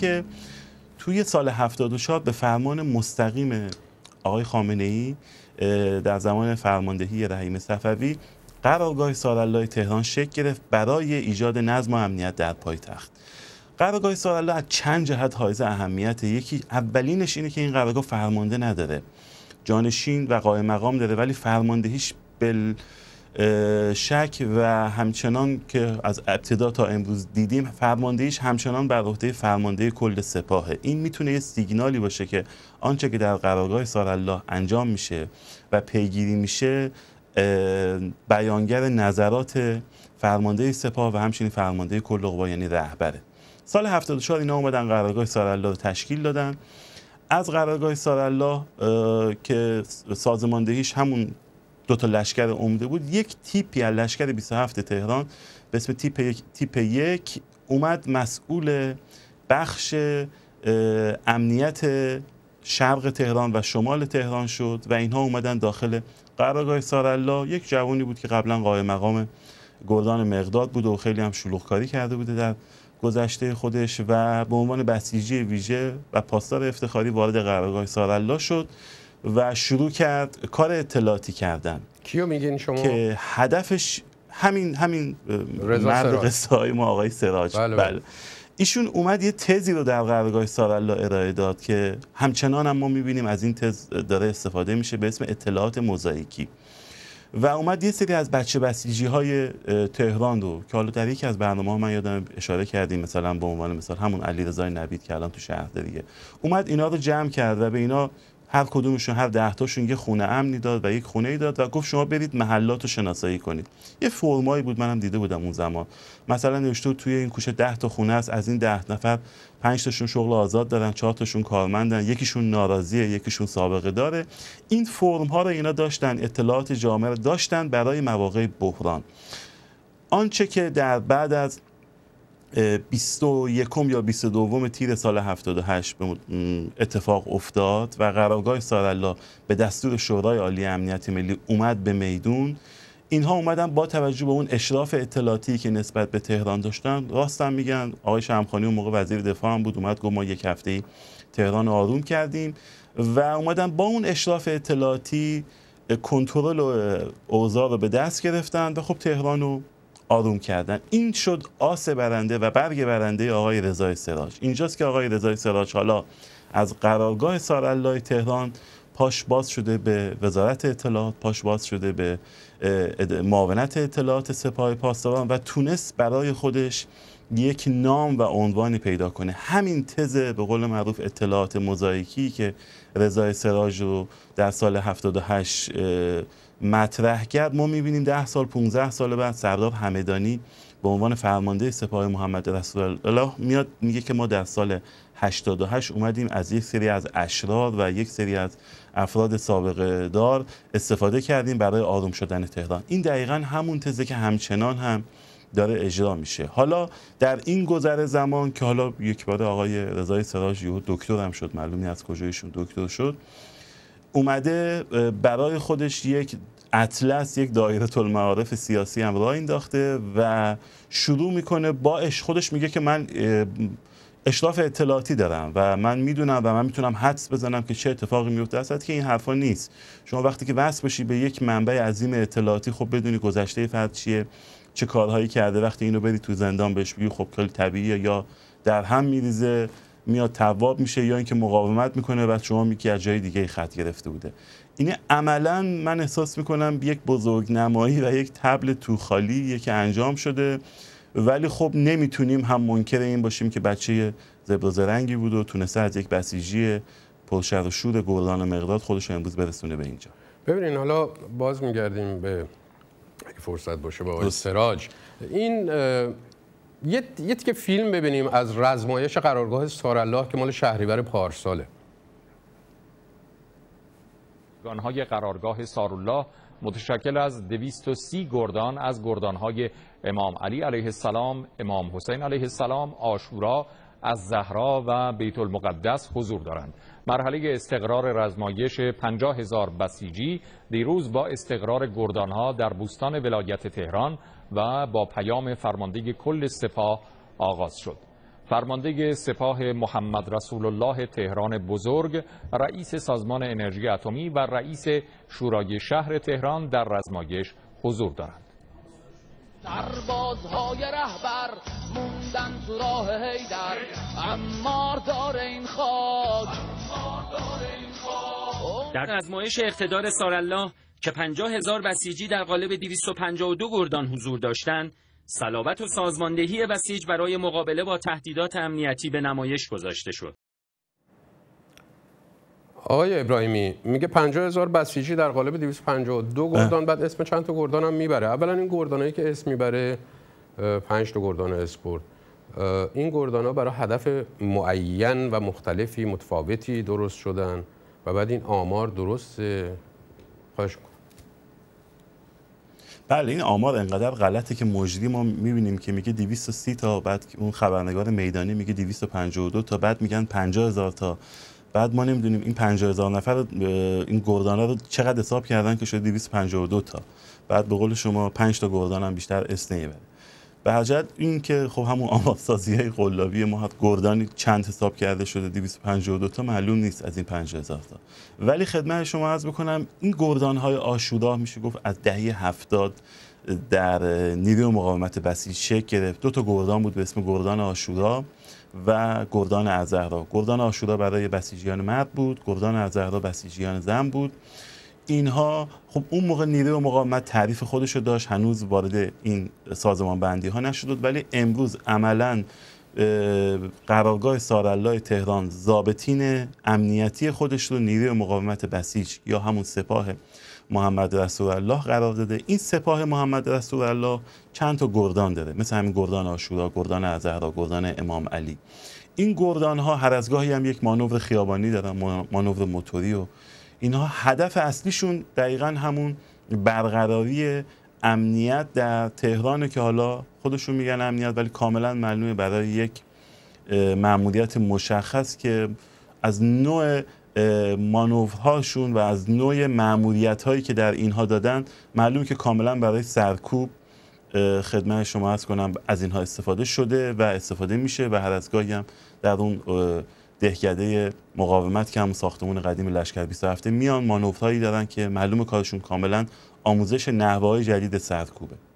که توی سال 74 به فرمان مستقیم آقای خامنه ای در زمان فرماندهی رحیم صفوی قرارگاه سارالله تهران شکل گرفت برای ایجاد نظم و امنیت در پایتخت قرارگاه سارالله از چند جهت حائز اهمیت یکی اولینش اینه که این قرارگاه فرمانده نداره جانشین و قائم مقام داره ولی فرماندهیش بل شک و همچنان که از ابتدا تا امروز دیدیم فرماندهیش همچنان بر عهده فرمانده کل سپاهه این میتونه یه سیگنالی باشه که آنچه که در قرارگاه سارالله انجام میشه و پیگیری میشه بیانگر نظرات فرمانده سپاه و همچنین فرمانده کل قوا یعنی رهبره سال 74 اینا اومدن قرارگاه سارالله رو تشکیل دادن از قرارگاه سارالله که سازماندهیش همون دو تا لشکر عمده بود یک تیپی از لشکر 27 تهران به اسم تیپ یک, تیپ یک اومد مسئول بخش امنیت شرق تهران و شمال تهران شد و اینها اومدن داخل قرارگاه سارالله یک جوانی بود که قبلا قایم مقام گردان مقداد بود و خیلی هم شلوغ کاری کرده بوده در گذشته خودش و به عنوان بسیجی ویژه و پاسدار افتخاری وارد قرارگاه سارالله شد و شروع کرد کار اطلاعاتی کردن کیو میگین شما که هدفش همین همین مرد قصه ما آقای سراج بله،, بله. بله, ایشون اومد یه تزی رو در قرارگاه سارالله ارائه داد که همچنان هم ما میبینیم از این تز داره استفاده میشه به اسم اطلاعات موزاییکی و اومد یه سری از بچه بسیجی های تهران رو که حالا در یکی از برنامه ها من یادم اشاره کردیم مثلا به عنوان مثال همون علی رضای نبید که الان تو شهر دیگه اومد اینا رو جمع کرد و به اینا هر کدومشون هر دهتاشون یه خونه امنی داد و یک خونه ای داد و گفت شما برید محلات رو شناسایی کنید یه فرمایی بود منم دیده بودم اون زمان مثلا نوشته توی این کوچه 10 تا خونه است از این ده نفر پنج تاشون شغل آزاد دارن چهار تاشون کارمندن یکیشون ناراضیه یکیشون سابقه داره این فرم ها رو اینا داشتن اطلاعات جامعه داشتن برای مواقع بحران آنچه که در بعد از 21 یا دوم تیر سال 78 اتفاق افتاد و قرارگاه سارالله به دستور شورای عالی امنیت ملی اومد به میدون اینها اومدن با توجه به اون اشراف اطلاعاتی که نسبت به تهران داشتن راستم میگن آقای شمخانی اون موقع وزیر دفاع هم بود اومد گفت ما یک هفته تهران آروم کردیم و اومدن با اون اشراف اطلاعاتی کنترل اوضاع رو به دست گرفتن و خب تهران رو آروم کردن این شد آس برنده و برگ برنده آقای رضای سراج اینجاست که آقای رضای سراج حالا از قرارگاه سارالله تهران پاش باز شده به وزارت اطلاعات پاش باز شده به معاونت اطلاعات سپاه پاسداران و تونست برای خودش یک نام و عنوانی پیدا کنه همین تز به قول معروف اطلاعات مزایکی که رضای سراج رو در سال 78 مطرح کرد ما میبینیم ده سال 15 سال بعد سردار همدانی به عنوان فرمانده سپاه محمد رسول الله میاد میگه که ما در سال 88 اومدیم از یک سری از اشرار و یک سری از افراد سابقه دار استفاده کردیم برای آروم شدن تهران این دقیقا همون تزه که همچنان هم داره اجرا میشه حالا در این گذر زمان که حالا یک بار آقای رضای سراج یه دکتر هم شد معلوم از کجایشون دکتر شد اومده برای خودش یک اطلس یک دایره المعارف سیاسی هم راه انداخته و شروع میکنه با خودش میگه که من اشراف اطلاعاتی دارم و من میدونم و من میتونم حدس بزنم که چه اتفاقی میفته است که این حرفا نیست شما وقتی که وصل بشی به یک منبع عظیم اطلاعاتی خب بدونی گذشته فرد چیه چه کارهایی کرده وقتی اینو بری تو زندان بهش بگی خب کلی طبیعیه یا در هم میریزه میاد تواب میشه یا اینکه مقاومت میکنه و شما میگی از جای دیگه خط گرفته بوده این عملا من احساس میکنم یک نمایی و یک تبل خالی که انجام شده ولی خب نمیتونیم هم منکر این باشیم که بچه زبر زرنگی بود و تونسته از یک بسیجی پرشر و شور گردان مقداد خودش رو امروز برسونه به اینجا ببینین حالا باز میگردیم به اگه فرصت باشه با سراج این یه, فیلم ببینیم از رزمایش قرارگاه سارالله که مال شهریور پارساله گانهای قرارگاه سارالله متشکل از 230 گردان از گردانهای امام علی علیه السلام، امام حسین علیه السلام، آشورا، از زهرا و بیت المقدس حضور دارند مرحله استقرار رزمایش 50 هزار بسیجی دیروز با استقرار گردانها در بوستان ولایت تهران و با پیام فرمانده کل سپاه آغاز شد فرمانده سپاه محمد رسول الله تهران بزرگ رئیس سازمان انرژی اتمی و رئیس شورای شهر تهران در رزمایش حضور دارند سربازهای رهبر موندن راه هیدر امار داره این خاک در ازمایش اقتدار سارالله که پنجاه هزار بسیجی در قالب 252 گردان حضور داشتند صلابت و سازماندهی بسیج برای مقابله با تهدیدات امنیتی به نمایش گذاشته شد آقای ابراهیمی میگه 50000 بسیجی در قالب 252 گردان بعد اسم چند تا گردان هم میبره اولا این گردانایی که اسم میبره 5 تا گردان اسپورت این گردان ها برای هدف معین و مختلفی متفاوتی درست شدن و بعد این آمار درست خواهش بله این آمار انقدر غلطه که مجدی ما میبینیم که میگه 230 تا بعد اون خبرنگار میدانی میگه 252 تا بعد میگن 50000 تا بعد ما نمیدونیم این 50000 نفر این گردانا رو چقدر حساب کردن که شده 252 تا بعد به قول شما 5 تا گردان هم بیشتر اس نمیبره به حجت این که خب همون آمادسازی های قلابی ما حد گردانی چند حساب کرده شده 252 تا معلوم نیست از این 5000 تا ولی خدمت شما عرض بکنم این گردان های آشورا میشه گفت از دهه 70 در نیروی مقاومت بسیج شکل گرفت دو تا گردان بود به اسم گردان آشورا و گردان ازهرا گردان آشورا برای بسیجیان مرد بود گردان ازهرا بسیجیان زن بود اینها خب اون موقع نیروی مقاومت تعریف خودش رو داشت هنوز وارد این سازمان بندی ها نشده ولی امروز عملا قرارگاه سارالله تهران زابطین امنیتی خودش رو نیروی مقاومت بسیج یا همون سپاه محمد رسول الله قرار داده این سپاه محمد رسول الله چند تا گردان داره مثل همین گردان آشورا گردان ازهرا گردان امام علی این گردان ها هر از گاهی هم یک مانور خیابانی دارن مانور موتوری و اینها هدف اصلیشون دقیقا همون برقراری امنیت در تهران که حالا خودشون میگن امنیت ولی کاملا معلومه برای یک معمولیت مشخص که از نوع مانورهاشون و از نوع معمولیت هایی که در اینها دادن معلوم که کاملا برای سرکوب خدمت شما از کنم از اینها استفاده شده و استفاده میشه و هر از گاهی هم در اون دهکده مقاومت که هم ساختمون قدیم لشکر 27 میان مانورهایی دارن که معلوم کارشون کاملا آموزش نحوه های جدید سرکوبه